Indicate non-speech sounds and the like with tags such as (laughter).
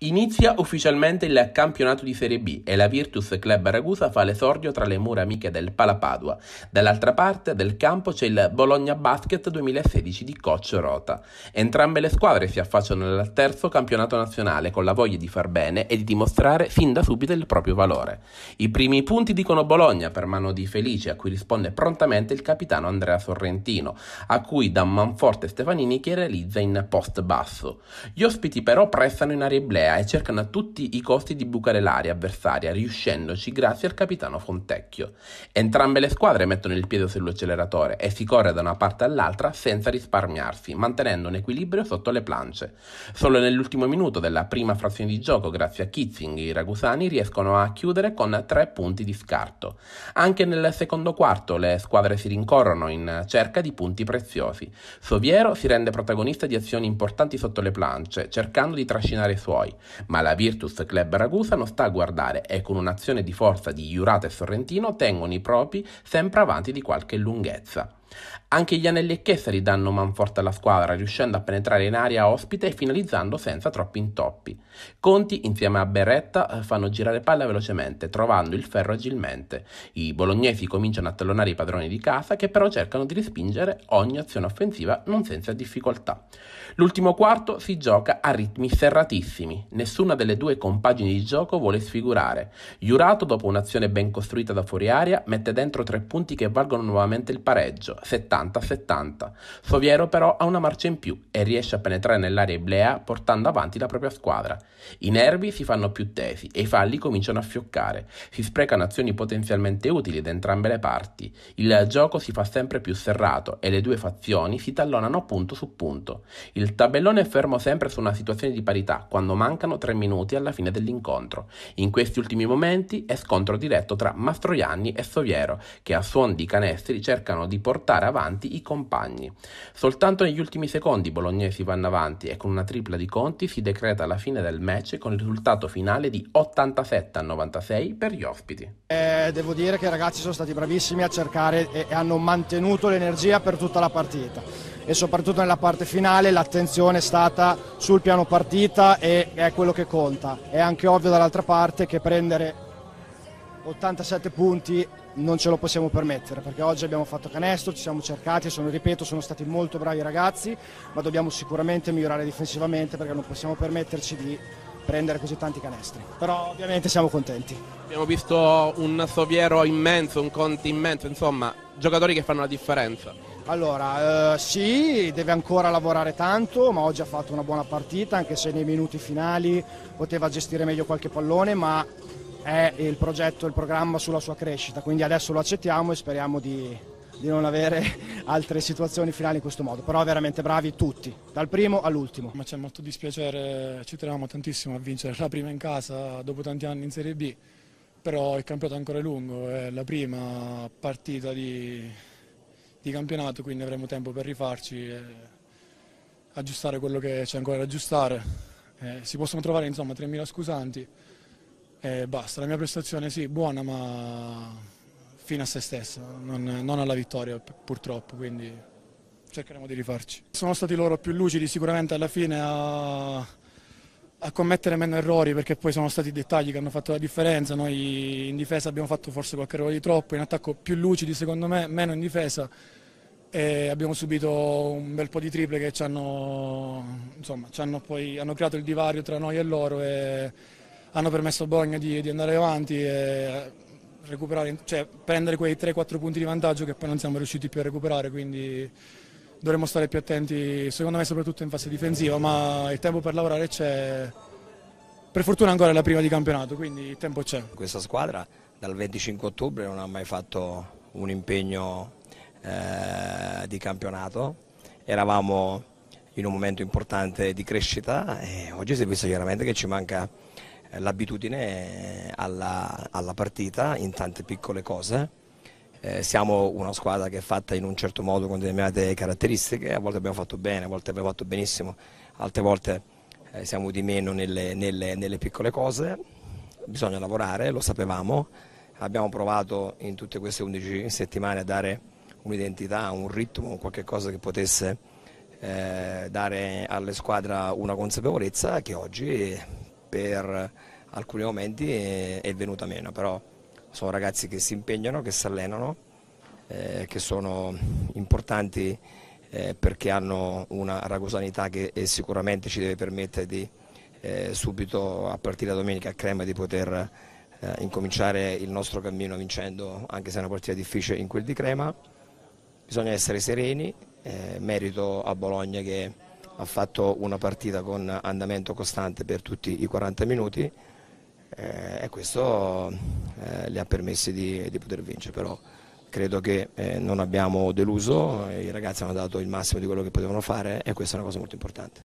Inizia ufficialmente il campionato di Serie B e la Virtus Club Ragusa fa l'esordio tra le mura amiche del Palapadua. Dall'altra parte del campo c'è il Bologna Basket 2016 di Coach Rota. Entrambe le squadre si affacciano al terzo campionato nazionale con la voglia di far bene e di dimostrare fin da subito il proprio valore. I primi punti dicono Bologna per mano di Felice a cui risponde prontamente il capitano Andrea Sorrentino, a cui da Manforte Stefanini che realizza in post basso. Gli ospiti però prestano in aria blea Europea e cercano a tutti i costi di bucare l'aria avversaria, riuscendoci grazie al capitano Fontecchio. Entrambe le squadre mettono il piede sull'acceleratore e si corre da una parte all'altra senza risparmiarsi, mantenendo un equilibrio sotto le planche. Solo nell'ultimo minuto della prima frazione di gioco, grazie a Kitzing, i ragusani riescono a chiudere con tre punti di scarto. Anche nel secondo quarto le squadre si rincorrono in cerca di punti preziosi. Soviero si rende protagonista di azioni importanti sotto le planche, cercando di trascinare i suoi ma la Virtus Club Ragusa non sta a guardare e con un'azione di forza di Jurata e Sorrentino tengono i propri sempre avanti di qualche lunghezza. Anche gli anelli e Chessari danno man forte alla squadra, riuscendo a penetrare in area ospite e finalizzando senza troppi intoppi. Conti, insieme a Berretta, eh, fanno girare palla velocemente, trovando il ferro agilmente. I bolognesi cominciano a tallonare i padroni di casa, che però cercano di respingere ogni azione offensiva non senza difficoltà. L'ultimo quarto si gioca a ritmi serratissimi. Nessuna delle due compagini di gioco vuole sfigurare. Jurato, dopo un'azione ben costruita da fuori aria, mette dentro tre punti che valgono nuovamente il pareggio 70-70. Soviero però ha una marcia in più e riesce a penetrare nell'area iblea portando avanti la propria squadra. I nervi si fanno più tesi e i falli cominciano a fioccare. Si sprecano azioni potenzialmente utili da entrambe le parti. Il gioco si fa sempre più serrato e le due fazioni si tallonano punto su punto. Il tabellone è fermo sempre su una situazione di parità quando mancano 3 minuti alla fine dell'incontro. In questi ultimi momenti è scontro diretto tra Mastroianni e Soviero che a suon di canestri cercano di portare portare avanti i compagni. Soltanto negli ultimi secondi i bolognesi vanno avanti e con una tripla di conti si decreta la fine del match con il risultato finale di 87 a 96 per gli ospiti. Eh, devo dire che i ragazzi sono stati bravissimi a cercare e hanno mantenuto l'energia per tutta la partita e soprattutto nella parte finale l'attenzione è stata sul piano partita e è quello che conta. È anche ovvio dall'altra parte che prendere 87 punti non ce lo possiamo permettere perché oggi abbiamo fatto canestro, ci siamo cercati, sono, ripeto, sono stati molto bravi i ragazzi, ma dobbiamo sicuramente migliorare difensivamente perché non possiamo permetterci di prendere così tanti canestri. Però ovviamente siamo contenti. Abbiamo visto un Soviero immenso, un Conti immenso, insomma, giocatori che fanno la differenza. Allora, eh, sì, deve ancora lavorare tanto, ma oggi ha fatto una buona partita, anche se nei minuti finali poteva gestire meglio qualche pallone, ma è il progetto, il programma sulla sua crescita, quindi adesso lo accettiamo e speriamo di, di non avere (laughs) altre situazioni finali in questo modo, però veramente bravi tutti, dal primo all'ultimo. Ma c'è molto dispiacere, ci tenevamo tantissimo a vincere la prima in casa dopo tanti anni in Serie B, però il campionato è ancora lungo, è la prima partita di, di campionato, quindi avremo tempo per rifarci e aggiustare quello che c'è ancora da aggiustare. Eh, si possono trovare insomma 3.000 scusanti e basta. La mia prestazione sì, buona ma fino a se stessa, non, non alla vittoria purtroppo, quindi cercheremo di rifarci. Sono stati loro più lucidi sicuramente alla fine a, a commettere meno errori perché poi sono stati i dettagli che hanno fatto la differenza, noi in difesa abbiamo fatto forse qualche errore di troppo, in attacco più lucidi secondo me, meno in difesa e abbiamo subito un bel po' di triple che ci hanno, insomma, ci hanno, poi, hanno creato il divario tra noi e loro. E, hanno permesso a Bologna di, di andare avanti e cioè, prendere quei 3-4 punti di vantaggio che poi non siamo riusciti più a recuperare, quindi dovremmo stare più attenti, secondo me soprattutto in fase difensiva, ma il tempo per lavorare c'è. Per fortuna ancora è la prima di campionato, quindi il tempo c'è. Questa squadra dal 25 ottobre non ha mai fatto un impegno eh, di campionato, eravamo in un momento importante di crescita e oggi si è visto chiaramente che ci manca l'abitudine alla, alla, partita in tante piccole cose. Eh, siamo una squadra che è fatta in un certo modo con determinate caratteristiche, a volte abbiamo fatto bene, a volte abbiamo fatto benissimo, altre volte eh, siamo di meno nelle, nelle, nelle piccole cose. Bisogna lavorare, lo sapevamo, abbiamo provato in tutte queste 11 settimane a dare un'identità, un ritmo, qualcosa che potesse eh, dare alle squadre una consapevolezza che oggi per alcuni momenti è, è venuta meno, però sono ragazzi che si impegnano, che si allenano, eh, che sono importanti eh, perché hanno una ragosanità che eh, sicuramente ci deve permettere di eh, subito a partire da domenica a Crema di poter eh, incominciare il nostro cammino vincendo anche se è una partita difficile in quel di Crema. Bisogna essere sereni, eh, merito a Bologna che ha fatto una partita con andamento costante per tutti i 40 minuti eh, e questo eh, le ha permesso di, di, poter vincere, però credo che eh, non abbiamo deluso, i ragazzi hanno dato il massimo di quello che potevano fare e questa è una cosa molto importante.